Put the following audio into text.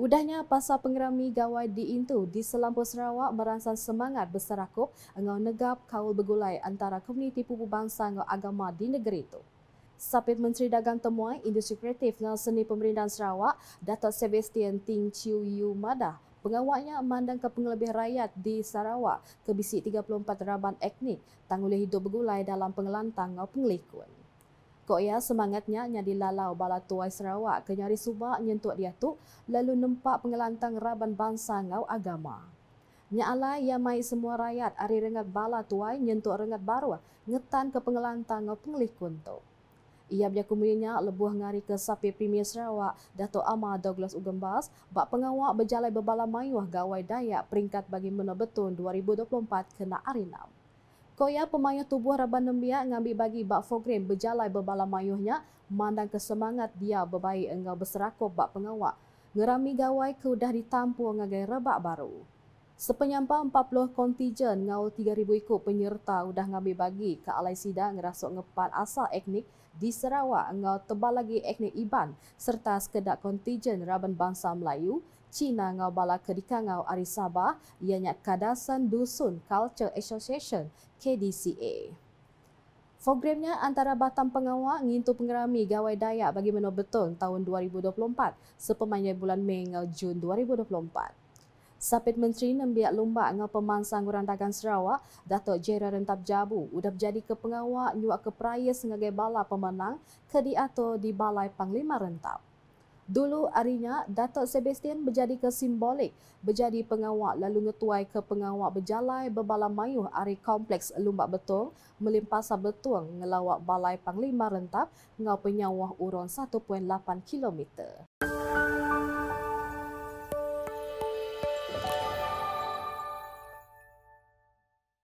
Udahnya pasal pengerami gawai di Intu di Selampur Sarawak merangsang semangat berserakup dengan negap kaul begulai antara komuniti pupu bangsa dan agama di negeri itu. Sapit Menteri Dagang temuan Industri Kreatif dan Seni Pemerintahan Sarawak, Dato' Sebastian Ting Chiu Yu Madah, pengawalnya mandang ke rakyat di Sarawak ke bisik 34 raban etnik tanggulih hidup begulai dalam pengelantang dan penglikun. Ko ya semangatnya nya lalau bala tuai Sarawak ke nyari subak nyentuk dia tu lalu nempak pengelantang raban bangsa ngau agama. Nya alai ya mai semua rakyat ari rengat bala tuai nyentuk rengat baru ngetan ke pengelantang ngau penglikun tu. Ia punya kumulinya lebuh ngari ke sapi Premier Sarawak, Dato' Ama Douglas Ugembas, bak pengawak berjalan berbala mayuah gawai daya peringkat bagi menobetun 2024 kena arinam. Koya pemayuh tubuh Raban Nembia ngambil bagi bak fogrim berjalan berbalam mayuhnya, mandang kesemangat dia berbaik engau berserakup bak pengawak. Ngerami gawai keudah dah ditampu ngagai rebak baru. Sepenyampang 40 kontijen ngau 3,000 ikut penyerta udah ngambil bagi ke alai sida ngerasuk ngepan asal etnik di Sarawak ngau tebal lagi etnik Iban serta sekedak kontijen raban bangsa Melayu, Cina ngau bala kedika ngau Ari ianya Kadasan Dusun Culture Association KDCA. Programnya antara Batam Pengawak ngintu pengerami gawai Dayak bagi menobetun tahun 2024 sepemainya bulan Mei ngau Jun 2024. Sapit Menteri Nembiak Lumba dengan Pemansang Orang Dagang Sarawak, Datuk Jera Rentap Jabu, sudah menjadi kepengawak nyuak ke peraya sebagai bala pemenang ke diato di Balai Panglima Rentap. Dulu arinya, Datuk Sebastian menjadi ke simbolik, menjadi pengawak lalu ngetuai ke pengawak berjalai berbala mayuh ari kompleks lumba Betul, melimpasa betul ngelawak Balai Panglima Rentap, ngau penyawah urun 1.8 km.